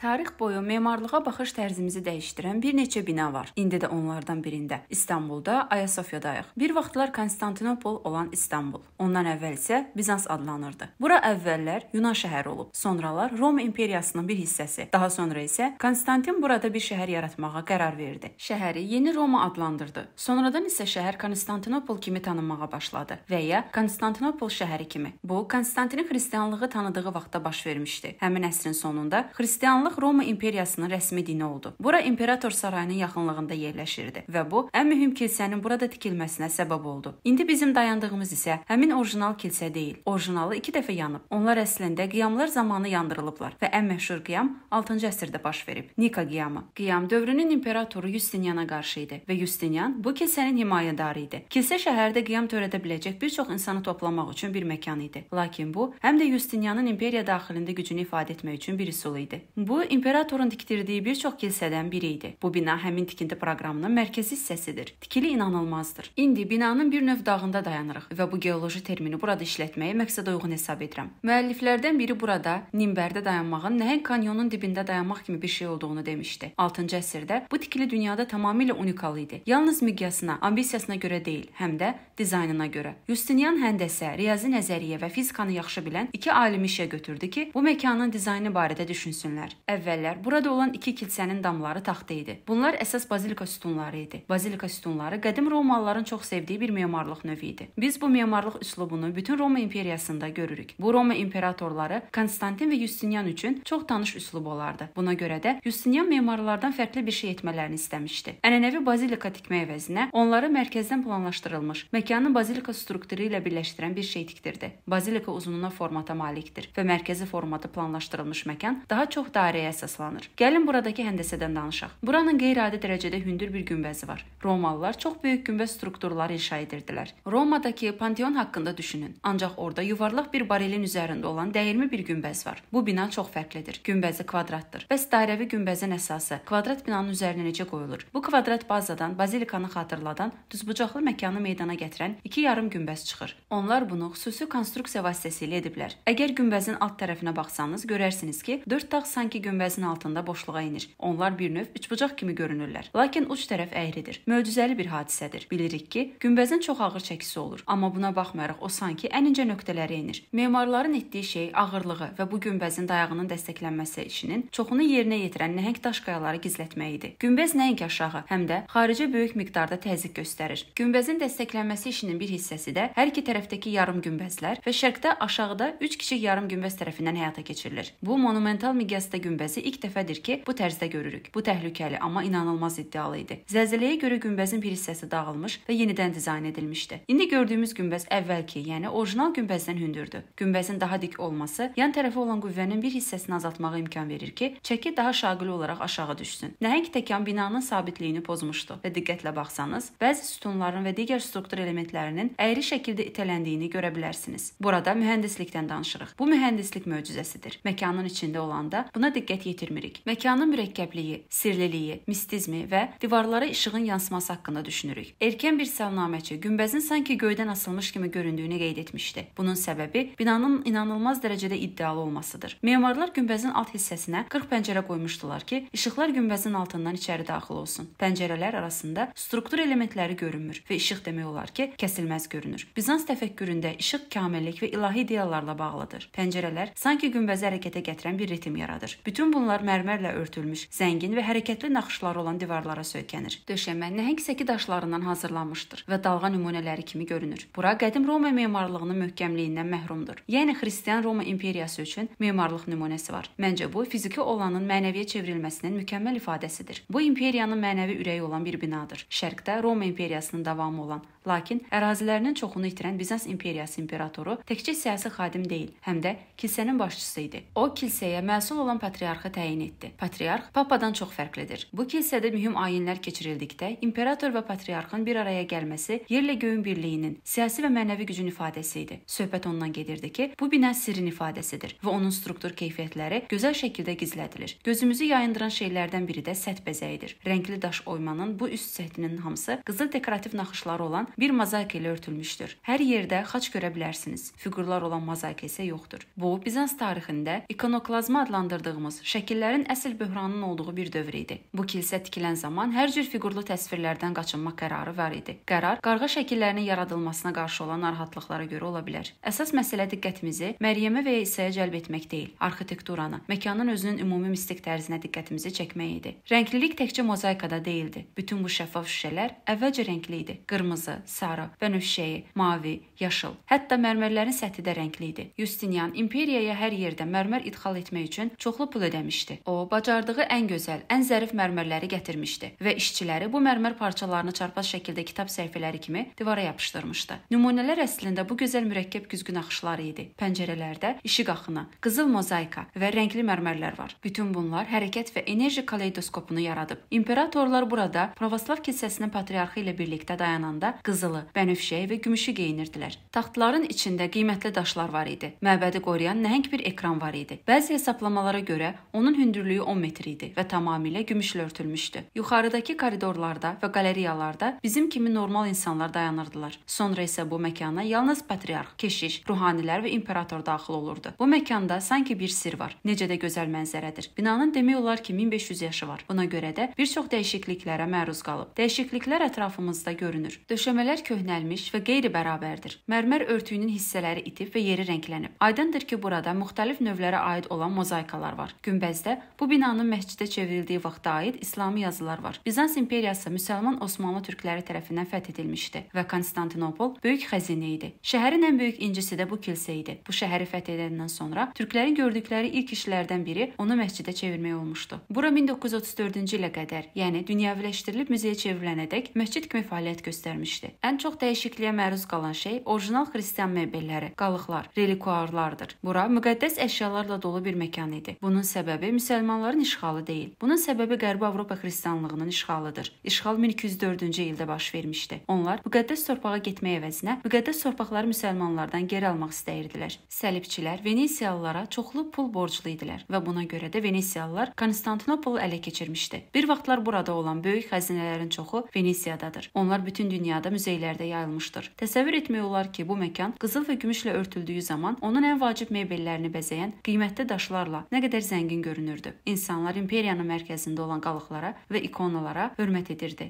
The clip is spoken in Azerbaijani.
Tarix boyu memarlığa baxış tərzimizi dəyişdirən bir neçə bina var. İndi də onlardan birində İstanbulda Ayasofyadayıq. Bir vaxtlar Konstantinopol olan İstanbul. Ondan əvvəl isə Bizans adlanırdı. Bura əvvəllər Yunan şəhəri olub, sonralar Roma imperiyasının bir hissəsi. Daha sonra isə Konstantin burada bir şəhər yaratmağa qərar verdi. Şəhəri Yeni Roma adlandırdı. Sonradan isə şəhər Konstantinopol kimi tanınmağa başladı və ya Konstantinopol şəhəri kimi. Bu Konstantinin xristianlığı tanıdığı vaxtda baş vermişdi. Həmin əsrin sonunda xristianlıq Xristianlıq Roma imperiyasının rəsmi dini oldu. Bura imperator sarayının yaxınlığında yerləşirdi və bu ən mühüm kilsənin burada tikilməsinə səbəb oldu. İndi bizim dayandığımız isə həmin orijinal kilsə deyil. Orijinalı 2 dəfə yanıb. Onlar əslində qiyamlar zamanı yandırılıblar və ən məşhur qiyam 6-cı əsrdə baş verib. Nika qiyamı. Qiyam dövrünün imperatoru Yustiniyana qarşı idi və Yustinyan bu kilsənin himayədarı idi. Kilsə şəhərdə qiyam törədə biləcək bir çox insanı toplamaq üçün bir məkan idi. Lakin bu həm də Yustinyanın imperiya daxilində gücünü ifadə etmək üçün bir üsul idi. Bu Quru imperatorun tikdirdiyi bir çox kilsədən biri idi. Bu bina həmin tikinti proqramının mərkəzi hissəsidir. Tikili inanılmazdır. İndi binanın bir növ dağında dayanırıq və bu geoloji termini burada işlətməyi məqsədə uyğun hesab edirəm. Müəlliflərdən biri burada Nimbərdə dayanmağın nəhəng kanyonun dibində dayanmaq kimi bir şey olduğunu demişdi. 6-cı əsrdə bu tikili dünyada tamamilə unikal idi. Yalnız miqyasına, ambisiyasına görə deyil, həm də dizaynına görə. Justinian həndəsə, riyazi nəzəriyyə və fizikanı yaxşı bilən iki alimi işə götürdü ki, bu məkanın dizaynı barədə düşünsünlər əvvəllər burada olan iki kilsənin damları taxta idi. Bunlar əsas bazilika sütunları idi. Bazilika sütunları qədim romalıların çox sevdiyi bir memarlıq növü idi. Biz bu memarlıq üslubunu bütün Roma imperiyasında görürük. Bu Roma imperatorları Konstantin və Yustinian üçün çox tanış üslub olardı. Buna görə də Yustinian memarlardan fərqli bir şey etmələrini istəmişdi. Ənənəvi bazilika tikmək əvəzinə onları mərkəzdən planlaşdırılmış, məkanın bazilika strukturu ilə birləşdirən bir şey tikdirdi. Bazilika uzununa formata malikdir və mərkəzi formada planlaşdırılmış məkan daha çox dairə idarəyə əsaslanır. Gəlin buradakı həndəsədən danışaq. Buranın qeyri-adi dərəcədə hündür bir günbəzi var. Romalılar çox böyük günbəz strukturları inşa edirdilər. Romadakı Panteon haqqında düşünün. Ancaq orada yuvarlaq bir barelin üzərində olan dəyirmi bir günbəz var. Bu bina çox fərqlidir. Günbəzi kvadratdır. Bəs dairəvi günbəzin əsası kvadrat binanın üzərinə necə qoyulur? Bu kvadrat bazadan bazilikanı xatırladan düzbucaqlı məkanı meydana gətirən iki yarım günbəz çıxır. Onlar bunu xüsusi konstruksiya vasitəsilə ediblər. Əgər günbəzin alt tərəfinə baxsanız görərsiniz ki, 4 dağ sanki günbəzin altında boşluğa enir. Onlar bir növ üçbucaq kimi görünürlər, lakin uç tərəf əyridir. Möcüzəli bir hadisədir. Bilirik ki, günbəzin çox ağır çəkisi olur, amma buna baxmayaraq o sanki ən incə nöqtələrə enir. Memarların etdiyi şey ağırlığı və bu günbəzin dayağının dəstəklənməsi işinin çoxunu yerinə yetirən nəhəng daş qayaları gizlətmək idi. Günbəz nəinki aşağı, həm də xaricə böyük miqdarda təzyiq göstərir. Günbəzin dəstəklənməsi işinin bir hissəsi də hər iki tərəfdəki yarım günbəzlər və şərqdə aşağıda 3 kiçik yarım günbəz tərəfindən həyata keçirilir. Bu monumental miqyasda günbəzi ilk dəfədir ki, bu tərzdə görürük. Bu təhlükəli, amma inanılmaz iddialı idi. Zəlzələyə görə günbəzin bir hissəsi dağılmış və yenidən dizayn edilmişdi. İndi gördüyümüz günbəz əvvəlki, yəni orijinal günbəzdən hündürdür. Günbəzin daha dik olması yan tərəfi olan qüvvənin bir hissəsini azaltmağa imkan verir ki, çəki daha şaqili olaraq aşağı düşsün. Nəhəng təkan binanın sabitliyini pozmuşdu və diqqətlə baxsanız, bəzi sütunların və digər struktur elementlərinin əyri şəkildə itələndiyini görə bilərsiniz. Burada mühəndislikdən danışırıq. Bu mühəndislik möcüzəsidir. Məkanın içində olanda buna diqqət diqqət yetirmirik. Məkanın mürəkkəbliyi, sirliliyi, mistizmi və divarlara işığın yansıması haqqında düşünürük. Erkən bir salnaməçi günbəzin sanki göydən asılmış kimi göründüyünü qeyd etmişdi. Bunun səbəbi binanın inanılmaz dərəcədə iddialı olmasıdır. Memarlar günbəzin alt hissəsinə 40 pəncərə qoymuşdular ki, işıqlar günbəzin altından içəri daxil olsun. Pəncərələr arasında struktur elementləri görünmür və işıq demək olar ki, kəsilməz görünür. Bizans təfəkküründə işıq kamillik və ilahi ideyalarla bağlıdır. Pəncərələr sanki günbəzi hərəkətə gətirən bir ritm yaradır. Bütün bunlar mərmərlə örtülmüş, zəngin və hərəkətli naxışları olan divarlara söykənir. Döşəmə nəhəng səki daşlarından hazırlanmışdır və dalğa nümunələri kimi görünür. Bura qədim Roma memarlığının möhkəmliyindən məhrumdur. Yəni xristian Roma imperiyası üçün memarlıq nümunəsi var. Məncə bu fiziki olanın mənəviyə çevrilməsinin mükəmməl ifadəsidir. Bu imperiyanın mənəvi ürəyi olan bir binadır. Şərqdə Roma imperiyasının davamı olan, lakin ərazilərinin çoxunu itirən Bizans imperiyası imperatoru təkcə siyasi xadim deyil, həm də kilsənin başçısı idi. O kilsəyə məsul olan patriarx patriarxı təyin etdi. Patriarx papadan çox fərqlidir. Bu kilsədə mühüm ayinlər keçirildikdə imperator və patriarxın bir araya gəlməsi yerlə göyün birliyinin, siyasi və mənəvi gücün ifadəsi idi. Söhbət ondan gedirdi ki, bu bina sirrin ifadəsidir və onun struktur keyfiyyətləri gözəl şəkildə gizlədilir. Gözümüzü yayındıran şeylərdən biri də səth bəzəyidir. Rəngli daş oymanın bu üst səthinin hamısı qızıl dekorativ naxışları olan bir mozaik ilə örtülmüşdür. Hər yerdə xaç görə bilərsiniz. Fiqurlar olan mozaik isə yoxdur. Bu Bizans tarixində ikonoklazma adlandırdığımız yaşadığımız, şəkillərin əsl böhranının olduğu bir dövr idi. Bu kilsə tikilən zaman hər cür fiqurlu təsvirlərdən qaçınmaq qərarı var idi. Qərar qarğa şəkillərinin yaradılmasına qarşı olan narahatlıqlara görə ola bilər. Əsas məsələ diqqətimizi Məryəmə və ya İsa'ya cəlb etmək deyil, arxitekturanı, məkanın özünün ümumi mistik tərzinə diqqətimizi çəkmək idi. Rənglilik təkcə mozaikada deyildi. Bütün bu şəffaf şüşələr əvvəlcə rəngli idi. Qırmızı, sarı, bənövşəyi, mavi, yaşıl. Hətta mərmərlərin səthi də rəngli idi. Justinian imperiyaya hər yerdə mərmər idxal etmək üçün çoxlu pul pul ödəmişdi. O, bacardığı ən gözəl, ən zərif mərmərləri gətirmişdi və işçiləri bu mərmər parçalarını çarpaz şəkildə kitab səhifələri kimi divara yapışdırmışdı. Nümunələr əslində bu gözəl mürəkkəb güzgün axışları idi. Pəncərələrdə işıq axını, qızıl mozaika və rəngli mərmərlər var. Bütün bunlar hərəkət və enerji kaleidoskopunu yaradıb. İmperatorlar burada Pravoslav kilsəsinin patriarxı ilə birlikdə dayananda qızılı, bənövşəyi və gümüşü geyinirdilər. Taxtların içində qiymətli daşlar var idi. Məbədi qoruyan nəhəng bir ekran var idi. Bəzi hesablamalara görə görə onun hündürlüyü 10 metr idi və tamamilə gümüşlə örtülmüşdü. Yuxarıdakı koridorlarda və qaleriyalarda bizim kimi normal insanlar dayanırdılar. Sonra isə bu məkana yalnız patriarx, keşiş, ruhanilər və imperator daxil olurdu. Bu məkanda sanki bir sir var. Necə də gözəl mənzərədir. Binanın demək olar ki 1500 yaşı var. Buna görə də bir çox dəyişikliklərə məruz qalıb. Dəyişikliklər ətrafımızda görünür. Döşəmələr köhnəlmiş və qeyri-bərabərdir. Mərmər örtüyünün hissələri itib və yeri rənglənib. Aydındır ki, burada müxtəlif növlərə aid olan mozaikalar var. Günbəzdə bu binanın məscidə çevrildiyi vaxta aid İslami yazılar var. Bizans imperiyası müsəlman Osmanlı türkləri tərəfindən fəth edilmişdi və Konstantinopol böyük xəzinə idi. Şəhərin ən böyük incisi də bu kilsə idi. Bu şəhəri fəth edəndən sonra türklərin gördükləri ilk işlərdən biri onu məscidə çevirmək olmuşdu. Bura 1934-cü ilə qədər, yəni dünyəviləşdirilib muzeyə çevrilənədək məscid kimi fəaliyyət göstərmişdi. Ən çox dəyişikliyə məruz qalan şey orijinal xristian mebelləri, qalıqlar, relikuarlardır. Bura müqəddəs əşyalarla dolu bir məkan idi. Bunun Bunun səbəbi müsəlmanların işğalı deyil. Bunun səbəbi Qərbi Avropa xristianlığının işğalıdır. İşğal 1204-cü ildə baş vermişdi. Onlar müqəddəs torpağa getmək əvəzinə müqəddəs torpaqları müsəlmanlardan geri almaq istəyirdilər. Səlibçilər Venesiyalılara çoxlu pul borclu idilər və buna görə də Venesiyalılar Konstantinopolu ələ keçirmişdi. Bir vaxtlar burada olan böyük xəzinələrin çoxu Venesiyadadır. Onlar bütün dünyada muzeylərdə yayılmışdır. Təsəvvür etmək olar ki, bu məkan qızıl və gümüşlə örtüldüyü zaman onun ən vacib mebellərini bəzəyən qiymətli daşlarla nə qədər zəngin görünürdü. İnsanlar imperiyanın mərkəzində olan qalıqlara və ikonalara hörmət edirdi.